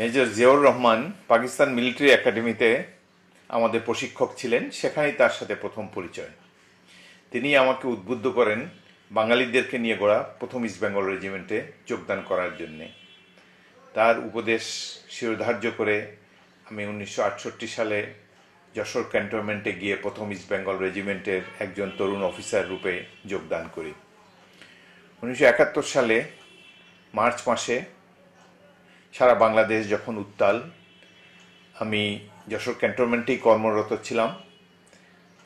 major Ziaur Rahman Pakistan military একাডেমিতে আমাদের প্রশিক্ষক ছিলেন সেখানেই তার সাথে প্রথম পরিচয় তিনি আমাকে উদ্বুদ্ধ করেন বাঙালিদেরকে নিয়ে গড়া প্রথম ইস্ট বেঙ্গল রেজিমেন্টে যোগদান করার জন্যে তার উপদেশ শিরোধার্য করে আমি উনিশশো সালে যশোর ক্যান্টনমেন্টে গিয়ে প্রথম ইস্ট বেঙ্গল রেজিমেন্টের একজন তরুণ অফিসার রূপে যোগদান করি উনিশশো সালে মার্চ মাসে সারা বাংলাদেশ যখন উত্তাল আমি যশোর ক্যান্টনমেন্টেই কর্মরত ছিলাম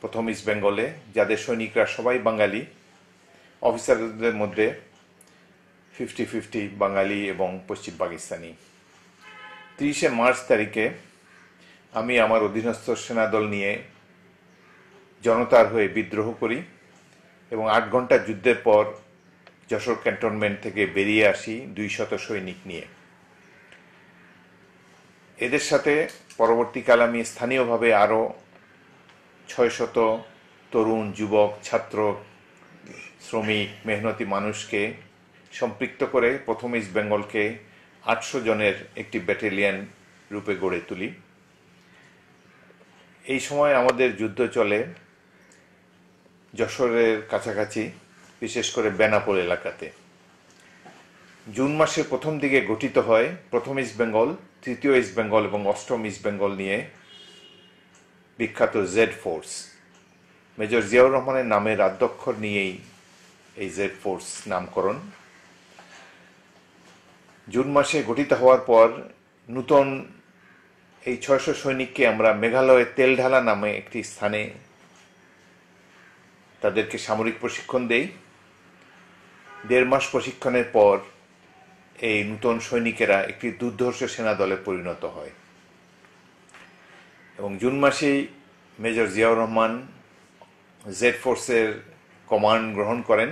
প্রথম ইস্ট বেঙ্গলে যাদের সৈনিকরা সবাই বাঙালি অফিসারদের মধ্যে ফিফটি ফিফটি বাঙালি এবং পশ্চিম পাকিস্তানি তিরিশে মার্চ তারিখে আমি আমার অধীনস্থ সেনাদল নিয়ে জনতার হয়ে বিদ্রোহ করি এবং আট ঘন্টা যুদ্ধের পর যশোর ক্যান্টনমেন্ট থেকে বেরিয়ে আসি দুই শত সৈনিক নিয়ে এদের সাথে পরবর্তীকালে আমি স্থানীয়ভাবে আরও ছয়শত তরুণ যুবক ছাত্র শ্রমিক মেহনতি মানুষকে সম্পৃক্ত করে প্রথম ইস্ট বেঙ্গলকে আটশো জনের একটি ব্যাটালিয়ান রূপে গড়ে তুলি এই সময় আমাদের যুদ্ধ চলে যশোরের কাছাকাছি বিশেষ করে বেনাপোল এলাকাতে জুন মাসের প্রথম দিকে গঠিত হয় প্রথম ইস্ট বেঙ্গল তৃতীয় ইস্ট বেঙ্গল এবং অষ্টম ইস্ট বেঙ্গল নিয়ে বিখ্যাত জেড ফোর্স মেজর জিয়াউর রহমানের নামের আদ্যক্ষর নিয়েই এই জেড ফোর্স নামকরণ জুন মাসে গঠিত হওয়ার পর নূতন এই ছয়শো সৈনিককে আমরা মেঘালয়ের তেলঢালা নামে একটি স্থানে তাদেরকে সামরিক প্রশিক্ষণ দেই দেড় মাস প্রশিক্ষণের পর এই নূতন সৈনিকেরা একটি দুর্ধর্ষ সেনা দলে পরিণত হয় এবং জুন মাসেই মেজর জিয়াউর রহমান জেড ফোর্সের কমান্ড গ্রহণ করেন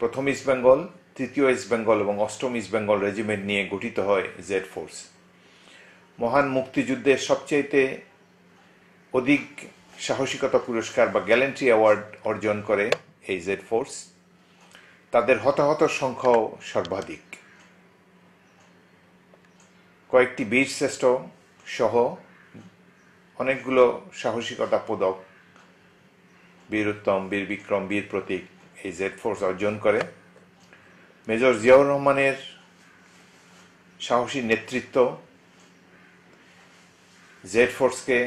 প্রথম ইস্টবেঙ্গল তৃতীয় ইস্টবেঙ্গল এবং অষ্টম ইস্টবেঙ্গল রেজিমেন্ট নিয়ে গঠিত হয় জেড ফোর্স মহান মুক্তিযুদ্ধের সবচাইতে অধিক সাহসিকতা পুরস্কার বা গ্যালেন্ট্রি অ্যাওয়ার্ড অর্জন করে এই জেড ফোর্স তাদের হতাহত সংখ্যাও সর্বাধিক কয়েকটি বীর শ্রেষ্ঠ সহ অনেকগুলো সাহসিকতা পদক বীর উত্তম বীর বিক্রম বীর প্রতীক এই জেড ফোর্স অর্জন করে মেজর জিয়াউর রহমানের সাহসী নেতৃত্ব জেড ফোর্সকে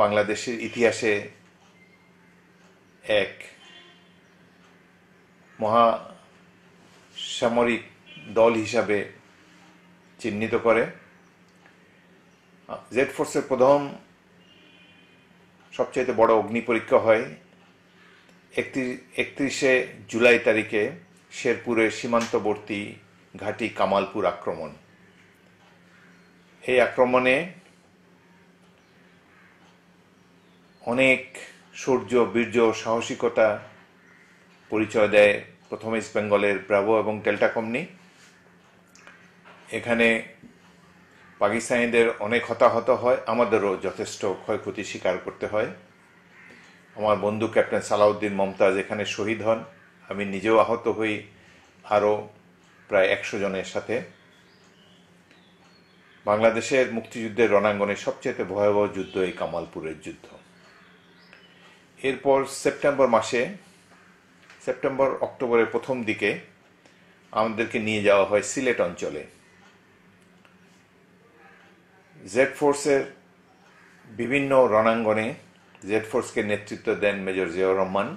বাংলাদেশের ইতিহাসে এক মহা সামরিক দল হিসাবে চিহ্নিত করে জেড ফোর্সের প্রথম সবচাইতে বড় অগ্নি পরীক্ষা হয় একত্রিশে জুলাই তারিখে শেরপুরের সীমান্তবর্তী ঘাটি কামালপুর আক্রমণ এই আক্রমণে অনেক সূর্য বীর্য সাহসিকতা পরিচয় দেয় প্রথম ইস্ট বেঙ্গলের ব্রাভো এবং ডেল্টা কমনি এখানে পাকিস্তানিদের অনেক হতাহত হয় আমাদেরও যথেষ্ট ক্ষয়ক্ষতি স্বীকার করতে হয় আমার বন্ধু ক্যাপ্টেন সালাউদ্দিন মমতাজ এখানে শহীদ হন আমি নিজেও আহত হই আরও প্রায় একশো জনের সাথে বাংলাদেশের মুক্তিযুদ্ধের রণাঙ্গনে সবচেয়ে ভয়াবহ যুদ্ধ এই কামালপুরের যুদ্ধ এরপর সেপ্টেম্বর মাসে সেপ্টেম্বর অক্টোবরের প্রথম দিকে আমাদেরকে নিয়ে যাওয়া হয় সিলেট অঞ্চলে জেড ফোর্সের বিভিন্ন রণাঙ্গনে জেড ফোর্সকে নেতৃত্ব দেন মেজর জিয়াউর রহমান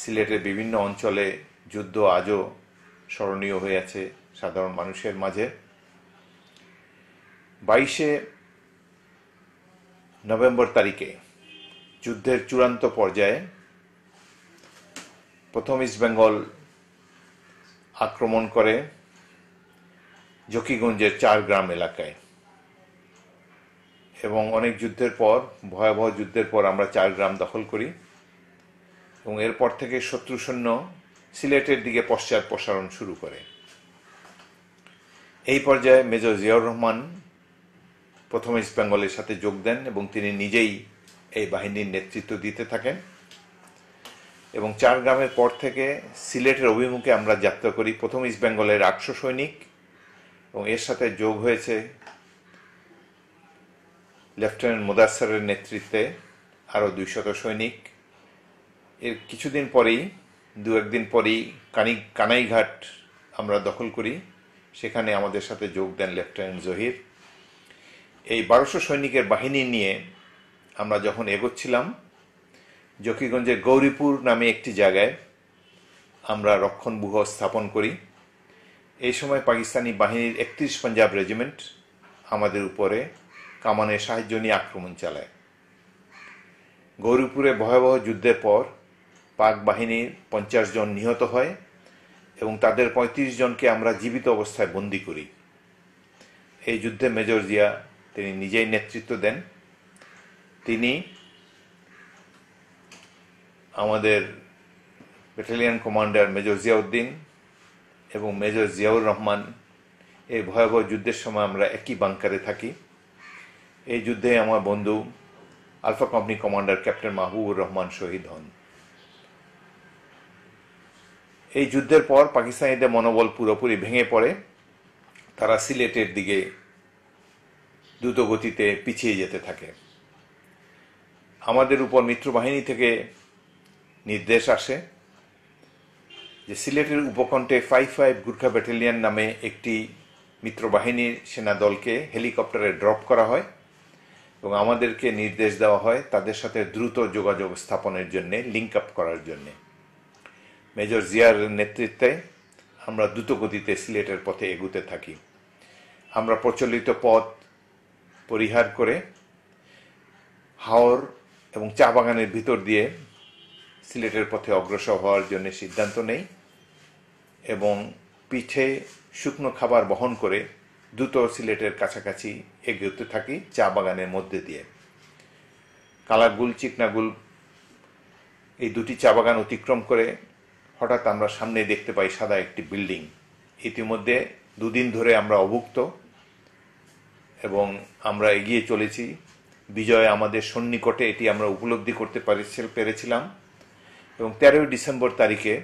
সিলেটের বিভিন্ন অঞ্চলে যুদ্ধ আজও স্মরণীয় হয়ে আছে সাধারণ মানুষের মাঝে বাইশে নভেম্বর তারিখে যুদ্ধের চূড়ান্ত পর্যায়ে প্রথম ইস্টবেঙ্গল আক্রমণ করে জকিগঞ্জের চার গ্রাম এলাকায় এবং অনেক যুদ্ধের পর ভয়াবহ যুদ্ধের পর আমরা চার গ্রাম দখল করি এবং এরপর থেকে শত্রু সৈন্য সিলেটের দিকে পশ্চাৎ প্রসারণ শুরু করে এই পর্যায়ে মেজর জিয়াউর রহমান প্রথমে ইস্ট বেঙ্গলের সাথে যোগ দেন এবং তিনি নিজেই এই বাহিনীর নেতৃত্ব দিতে থাকেন এবং চার গ্রামের পর থেকে সিলেটের অভিমুখে আমরা যাত্রা করি প্রথম ইস্ট বেঙ্গলের আটশো সৈনিক এবং এর সাথে যোগ হয়েছে লেফটেন্যান্ট মোদাস্সারের নেতৃত্বে আরও দুইশত সৈনিক এর কিছুদিন পরেই দু একদিন পরেই কানি কানাইঘাট আমরা দখল করি সেখানে আমাদের সাথে যোগ দেন লেফটেন্যান্ট জহির এই বারোশো সৈনিকের বাহিনী নিয়ে আমরা যখন এগোচ্ছিলাম জকিগঞ্জের গৌরীপুর নামে একটি জায়গায় আমরা রক্ষণ বুহ স্থাপন করি এই সময় পাকিস্তানি বাহিনীর একত্রিশ পাঞ্জাব রেজিমেন্ট আমাদের উপরে কামানের সাহায্য নিয়ে আক্রমণ চালায় গৌরীপুরে ভয়াবহ যুদ্ধের পর পাক বাহিনীর পঞ্চাশ জন নিহত হয় এবং তাদের ৩৫ জনকে আমরা জীবিত অবস্থায় বন্দি করি এই যুদ্ধে মেজর জিয়া তিনি নিজেই নেতৃত্ব দেন তিনি আমাদের ব্যাটালিয়ান কমান্ডার মেজর জিয়াউদ্দিন এবং মেজর জিয়াউর রহমান এই ভয়াবহ যুদ্ধের সময় আমরা একই বাংকারে থাকি এই যুদ্ধে আমার বন্ধু alpha company commander captain Mahbubur Rahman শহীদ হন এই যুদ্ধের পর পাকিস্তানিদের মনোবল পুরোপুরি ভেঙে পড়ে তারা সিলেটের দিকে দ্রুতগতিতে পিছিয়ে যেতে থাকে আমাদের উপর মিত্রবাহিনী থেকে নির্দেশ আসে যে সিলেটের উপকণ্ঠে ফাইভ ফাইভ গুর্খা ব্যাটালিয়ান নামে একটি মিত্রবাহিনীর সেনা দলকে হেলিকপ্টারে ড্রপ করা হয় এবং আমাদেরকে নির্দেশ দেওয়া হয় তাদের সাথে দ্রুত যোগাযোগ স্থাপনের জন্যে লিঙ্ক আপ করার জন্যে মেজর জিয়ার নেতৃত্বে আমরা দ্রুতগতিতে সিলেটের পথে এগুতে থাকি আমরা প্রচলিত পথ পরিহার করে হাওর এবং চা বাগানের ভিতর দিয়ে সিলেটের পথে অগ্রসর হওয়ার জন্য সিদ্ধান্ত নেই এবং পিঠে শুকনো খাবার বহন করে দ্রুত সিলেটের কাছাকাছি এগিয়েতে থাকি চা বাগানের মধ্যে দিয়ে কালাগুল চিকনাগুল এই দুটি চা বাগান অতিক্রম করে হঠাৎ আমরা সামনে দেখতে পাই সাদা একটি বিল্ডিং ইতিমধ্যে দুদিন ধরে আমরা অভুক্ত এবং আমরা এগিয়ে চলেছি বিজয় আমাদের সন্নিকটে এটি আমরা উপলব্ধি করতে পেরেছিলাম এবং তেরোই ডিসেম্বর তারিখে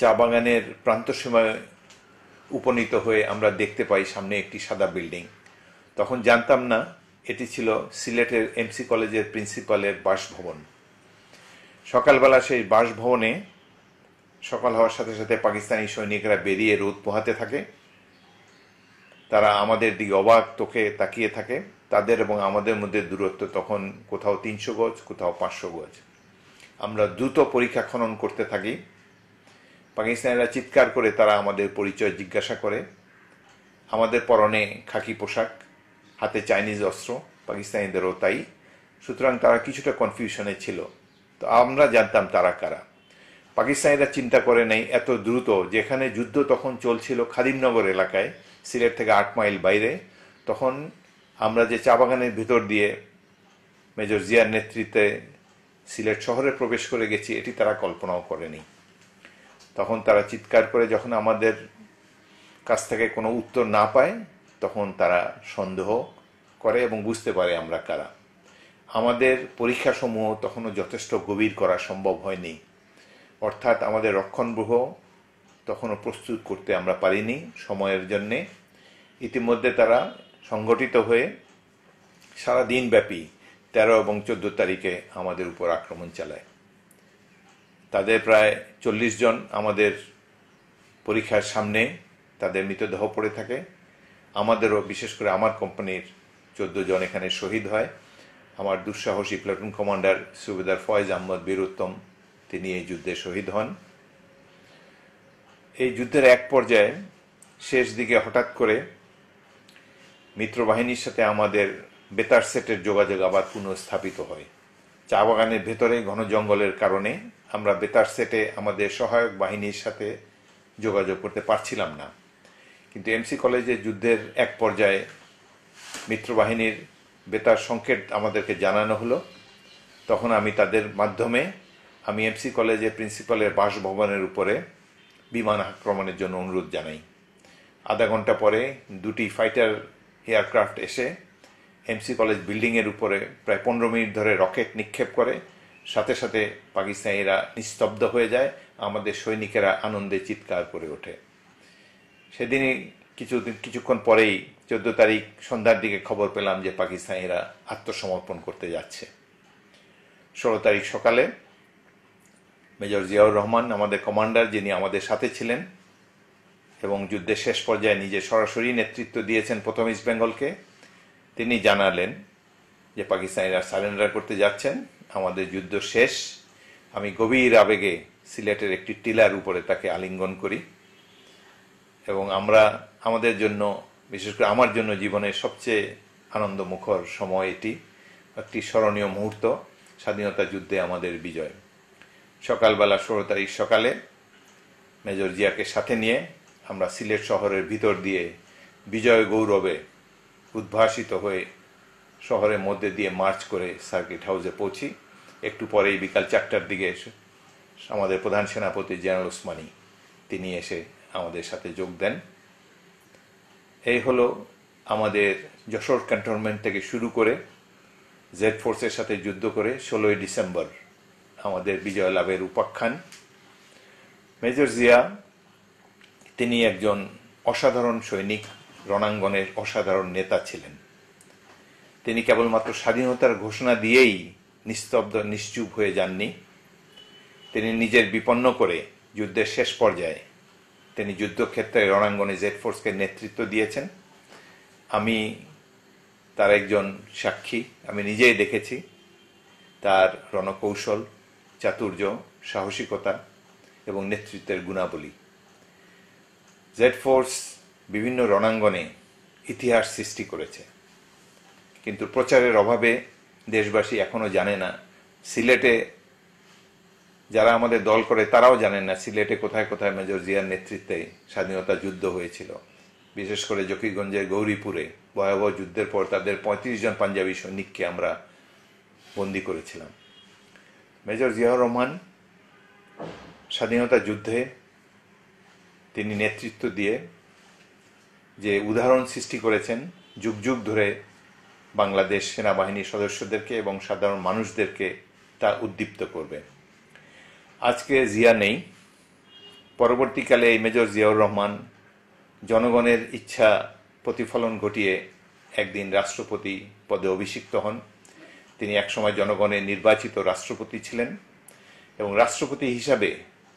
চা বাগানের প্রান্তসীমায় উপনীত হয়ে আমরা দেখতে পাই সামনে একটি সাদা বিল্ডিং তখন জানতাম না এটি ছিল সিলেটের এমসি কলেজের প্রিন্সিপালের বাসভবন সকালবেলা সেই বাসভবনে সকাল হওয়ার সাথে সাথে পাকিস্তানি সৈনিকরা বেরিয়ে রোদ পোহাতে থাকে তারা আমাদের দিকে অবাক তোকে তাকিয়ে থাকে তাদের এবং আমাদের মধ্যে দূরত্ব তখন কোথাও তিনশো গজ কোথাও পাঁচশো গজ আমরা দ্রুত পরীক্ষা খনন করতে থাকি পাকিস্তানিরা চিৎকার করে তারা আমাদের পরিচয় জিজ্ঞাসা করে আমাদের পরনে খাকি পোশাক হাতে চাইনিজ অস্ত্র পাকিস্তানিদেরও তাই সুতরাং তারা কিছুটা কনফিউশনে ছিল তো আমরা জানতাম তারা কারা পাকিস্তানিরা চিন্তা করে নেই এত দ্রুত যেখানে যুদ্ধ তখন চলছিল খাদিমনগর এলাকায় সিলেট থেকে আট মাইল বাইরে তখন আমরা যে চা বাগানের ভেতর দিয়ে মেজর জিয়ার নেতৃত্বে সিলেট শহরে প্রবেশ করে গেছি এটি তারা কল্পনাও করেনি তখন তারা চিৎকার করে যখন আমাদের কাছ থেকে কোনো উত্তর না পায় তখন তারা সন্দেহ করে এবং বুঝতে পারে আমরা কারা আমাদের পরীক্ষাসমূহ তখনও যথেষ্ট গভীর করা সম্ভব হয়নি অর্থাৎ আমাদের গ্রহ তখনও প্রস্তুত করতে আমরা পারিনি সময়ের জন্যে ইতিমধ্যে তারা সংগঠিত হয়ে সারা ব্যাপী তেরো এবং চোদ্দ তারিখে আমাদের উপর আক্রমণ চালায় তাদের প্রায় চল্লিশ জন আমাদের পরীক্ষার সামনে তাদের মৃতদেহ পড়ে থাকে আমাদেরও বিশেষ করে আমার কোম্পানির চোদ্দ জন এখানে শহীদ হয় আমার দুঃসাহসী প্লাটুন কমান্ডার সুবেদার ফয়েজ আহমদ বীরোত্তম তিনি এই যুদ্ধে শহীদ হন এই যুদ্ধের এক পর্যায়ে শেষ দিকে হঠাৎ করে মিত্রবাহিনীর সাথে আমাদের বেতার সেটের যোগাযোগ আবার পুনঃস্থাপিত হয় চা বাগানের ভেতরে ঘন জঙ্গলের কারণে আমরা বেতার সেটে আমাদের সহায়ক বাহিনীর সাথে যোগাযোগ করতে পারছিলাম না কিন্তু এমসি কলেজে যুদ্ধের এক পর্যায়ে মিত্রবাহিনীর বেতার সংকেত আমাদেরকে জানানো হলো তখন আমি তাদের মাধ্যমে আমি এমসি কলেজে প্রিন্সিপালের বাসভবনের উপরে বিমান আক্রমণের জন্য অনুরোধ জানাই আধা ঘন্টা পরে দুটি ফাইটার এয়ারক্রাফট এসে এমসি কলেজ বিল্ডিংয়ের উপরে প্রায় পনেরো মিনিট ধরে রকেট নিক্ষেপ করে সাথে সাথে পাকিস্তানিরা নিস্তব্ধ হয়ে যায় আমাদের সৈনিকেরা আনন্দে চিৎকার করে ওঠে সেদিনই কিছু কিছুক্ষণ পরেই চোদ্দ তারিখ সন্ধ্যার দিকে খবর পেলাম যে পাকিস্তানিরা আত্মসমর্পণ করতে যাচ্ছে ষোলো তারিখ সকালে মেজর জিয়াউর রহমান আমাদের কমান্ডার যিনি আমাদের সাথে ছিলেন এবং যুদ্ধের শেষ পর্যায়ে নিজে সরাসরি নেতৃত্ব দিয়েছেন প্রথম ইস্টবেঙ্গলকে তিনি জানালেন যে পাকিস্তানিরা সারেন্ডার করতে যাচ্ছেন আমাদের যুদ্ধ শেষ আমি গভীর আবেগে সিলেটের একটি টিলার উপরে তাকে আলিঙ্গন করি এবং আমরা আমাদের জন্য বিশেষ করে আমার জন্য জীবনের সবচেয়ে আনন্দমুখর সময় এটি একটি স্মরণীয় মুহূর্ত স্বাধীনতা যুদ্ধে আমাদের বিজয় সকালবেলা ষোলো তারিখ সকালে মেজর জিয়াকে সাথে নিয়ে আমরা সিলেট শহরের ভিতর দিয়ে বিজয় গৌরবে উদ্ভাসিত হয়ে শহরের মধ্যে দিয়ে মার্চ করে সার্কিট হাউসে পৌঁছি একটু পরেই বিকাল চারটার দিকে এসে আমাদের প্রধান সেনাপতি জেনারেল ওসমানী তিনি এসে আমাদের সাথে যোগ দেন এই হলো আমাদের যশোর ক্যান্টনমেন্ট থেকে শুরু করে জেড ফোর্সের সাথে যুদ্ধ করে ষোলোই ডিসেম্বর আমাদের বিজয় লাভের উপাখ্যান মেজর জিয়া তিনি একজন অসাধারণ সৈনিক রণাঙ্গনের অসাধারণ নেতা ছিলেন তিনি কেবলমাত্র স্বাধীনতার ঘোষণা দিয়েই নিস্তব্ধ নিশ্চুপ হয়ে যাননি তিনি নিজের বিপন্ন করে যুদ্ধের শেষ পর্যায়ে তিনি যুদ্ধক্ষেত্রে রণাঙ্গনে জেড ফোর্সকে নেতৃত্ব দিয়েছেন আমি তার একজন সাক্ষী আমি নিজেই দেখেছি তার রণকৌশল চাতুর্য সাহসিকতা এবং নেতৃত্বের গুণাবলী জেড ফোর্স বিভিন্ন রণাঙ্গনে ইতিহাস সৃষ্টি করেছে কিন্তু প্রচারের অভাবে দেশবাসী এখনও জানে না সিলেটে যারা আমাদের দল করে তারাও জানেন না সিলেটে কোথায় কোথায় মেজর জিয়ার নেতৃত্বে স্বাধীনতা যুদ্ধ হয়েছিল বিশেষ করে জকিগঞ্জের গৌরীপুরে ভয়াবহ যুদ্ধের পর তাদের পঁয়ত্রিশ জন পাঞ্জাবি সৈনিককে আমরা বন্দি করেছিলাম মেজর জিয়াউর রহমান স্বাধীনতা যুদ্ধে তিনি নেতৃত্ব দিয়ে যে উদাহরণ সৃষ্টি করেছেন যুগ যুগ ধরে বাংলাদেশ সেনাবাহিনীর সদস্যদেরকে এবং সাধারণ মানুষদেরকে তা উদ্দীপ্ত করবে আজকে জিয়া নেই পরবর্তীকালে এই মেজর জিয়াউর রহমান জনগণের ইচ্ছা প্রতিফলন ঘটিয়ে একদিন রাষ্ট্রপতি পদে অভিষিক্ত হন তিনি একসময় জনগণের নির্বাচিত রাষ্ট্রপতি ছিলেন এবং রাষ্ট্রপতি হিসাবে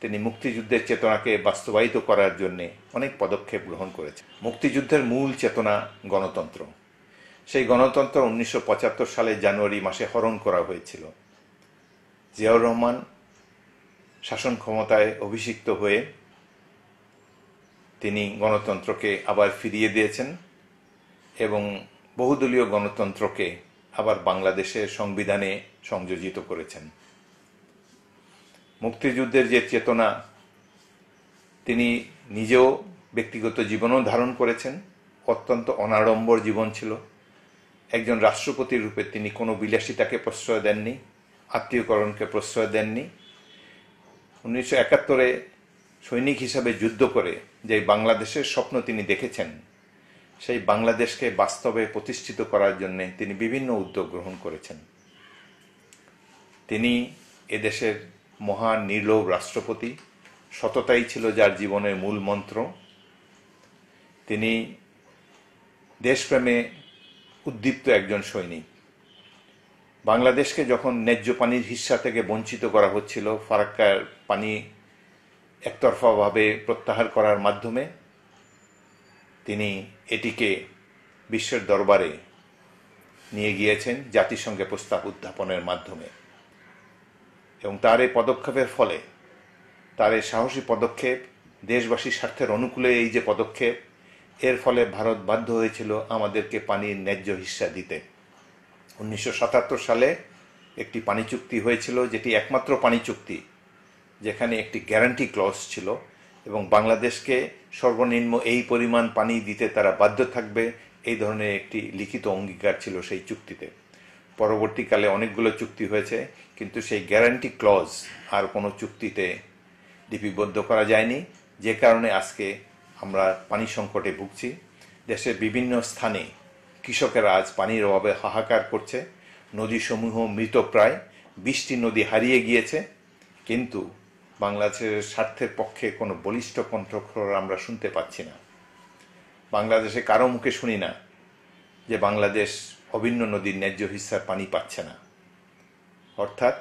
তিনি মুক্তিযুদ্ধের চেতনাকে বাস্তবায়িত করার জন্য অনেক পদক্ষেপ গ্রহণ করেছেন মুক্তিযুদ্ধের মূল চেতনা গণতন্ত্র সেই গণতন্ত্র উনিশশো সালে জানুয়ারি মাসে হরণ করা হয়েছিল জিয়াউর রহমান শাসন ক্ষমতায় অভিষিক্ত হয়ে তিনি গণতন্ত্রকে আবার ফিরিয়ে দিয়েছেন এবং বহুদলীয় গণতন্ত্রকে আবার বাংলাদেশের সংবিধানে সংযোজিত করেছেন মুক্তিযুদ্ধের যে চেতনা তিনি নিজেও ব্যক্তিগত জীবনও ধারণ করেছেন অত্যন্ত অনাড়ম্বর জীবন ছিল একজন রাষ্ট্রপতি রূপে তিনি কোনো বিলাসিতাকে প্রশ্রয় দেননি আত্মীয়করণকে প্রশ্রয় দেননি উনিশশো একাত্তরে সৈনিক হিসাবে যুদ্ধ করে যে বাংলাদেশের স্বপ্ন তিনি দেখেছেন সেই বাংলাদেশকে বাস্তবে প্রতিষ্ঠিত করার জন্য তিনি বিভিন্ন উদ্যোগ গ্রহণ করেছেন তিনি এদেশের মহান নির্লোভ রাষ্ট্রপতি সততাই ছিল যার জীবনের মূল মন্ত্র তিনি দেশপ্রেমে উদ্দীপ্ত একজন সৈনিক বাংলাদেশকে যখন ন্যায্য পানির হিসা থেকে বঞ্চিত করা হচ্ছিল ফারাক্কার পানি একতরফাভাবে প্রত্যাহার করার মাধ্যমে তিনি এটিকে বিশ্বের দরবারে নিয়ে গিয়েছেন জাতিসংঘে প্রস্তাব উত্থাপনের মাধ্যমে এবং তার এই পদক্ষেপের ফলে তার এই সাহসী পদক্ষেপ দেশবাসীর স্বার্থের অনুকূলে এই যে পদক্ষেপ এর ফলে ভারত বাধ্য হয়েছিল আমাদেরকে পানির ন্যায্য হিস্সা দিতে উনিশশো সালে একটি পানি চুক্তি হয়েছিল যেটি একমাত্র পানি চুক্তি যেখানে একটি গ্যারান্টি ক্লজ ছিল এবং বাংলাদেশকে সর্বনিম্ন এই পরিমাণ পানি দিতে তারা বাধ্য থাকবে এই ধরনের একটি লিখিত অঙ্গীকার ছিল সেই চুক্তিতে পরবর্তীকালে অনেকগুলো চুক্তি হয়েছে কিন্তু সেই গ্যারান্টি ক্লজ আর কোনো চুক্তিতে লিপিবদ্ধ করা যায়নি যে কারণে আজকে আমরা পানি সংকটে ভুগছি দেশের বিভিন্ন স্থানে কৃষকেরা আজ পানির অভাবে হাহাকার করছে নদীসমূহ মৃতপ্রায় বৃষ্টি নদী হারিয়ে গিয়েছে কিন্তু বাংলাদেশের স্বার্থের পক্ষে কোনো বলিষ্ঠ কণ্ঠক্ষর আমরা শুনতে পাচ্ছি না বাংলাদেশে কারো মুখে শুনি না যে বাংলাদেশ অভিন্ন নদীর ন্যায্য হিসার পানি পাচ্ছে না অর্থাৎ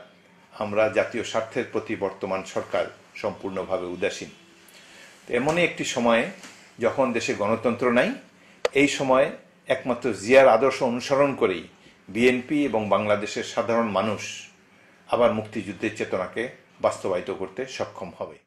আমরা জাতীয় স্বার্থের প্রতি বর্তমান সরকার সম্পূর্ণভাবে উদাসীন এমনই একটি সময়ে যখন দেশে গণতন্ত্র নাই এই সময় একমাত্র জিয়ার আদর্শ অনুসরণ করেই বিএনপি এবং বাংলাদেশের সাধারণ মানুষ আবার মুক্তিযুদ্ধের চেতনাকে বাস্তবায়িত করতে সক্ষম হবে